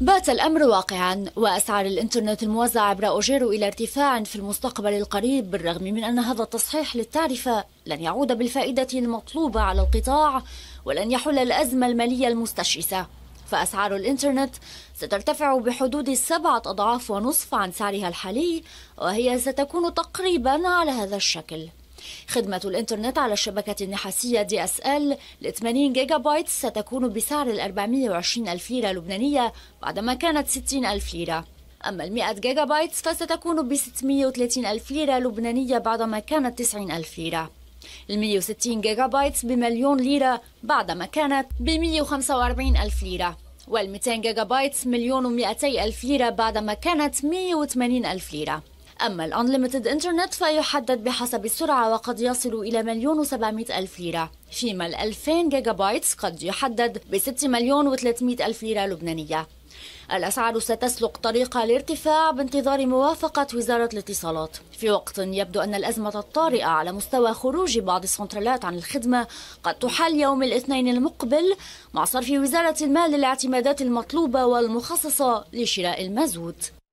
بات الأمر واقعا وأسعار الإنترنت الموزع عبر أوجيرو إلى ارتفاع في المستقبل القريب بالرغم من أن هذا التصحيح للتعرفة لن يعود بالفائدة المطلوبة على القطاع ولن يحل الأزمة المالية المستشرسة فأسعار الإنترنت سترتفع بحدود سبعة أضعاف ونصف عن سعرها الحالي وهي ستكون تقريبا على هذا الشكل خدمة الإنترنت على الشبكة النحاسية دي اس ال ل 80 جيجا بايت ستكون بسعر ال 420 ألف ليرة لبنانية بعدما كانت 60 ألف ليرة أما ال 100 جيجا بايت فستكون ب 630 ألف ليرة لبنانية بعدما كانت 90 ألف ليرة ال 160 جيجا بايت بمليون ليرة بعدما كانت ب 145 ألف ليرة وال 200 جيجا بايت مليون و200 ألف ليرة بعدما كانت 180 ألف ليرة أما الأنليمتد إنترنت فيحدد بحسب السرعة وقد يصل إلى مليون وسبعمائة ألف ليرة فيما الألفين جيجا بايتس قد يحدد بستة مليون وثلاثمائة ألف ليرة لبنانية الأسعار ستسلك طريق الارتفاع بانتظار موافقة وزارة الاتصالات في وقت يبدو أن الأزمة الطارئة على مستوى خروج بعض السنترالات عن الخدمة قد تحل يوم الاثنين المقبل مع صرف وزارة المال للاعتمادات المطلوبة والمخصصة لشراء المازوت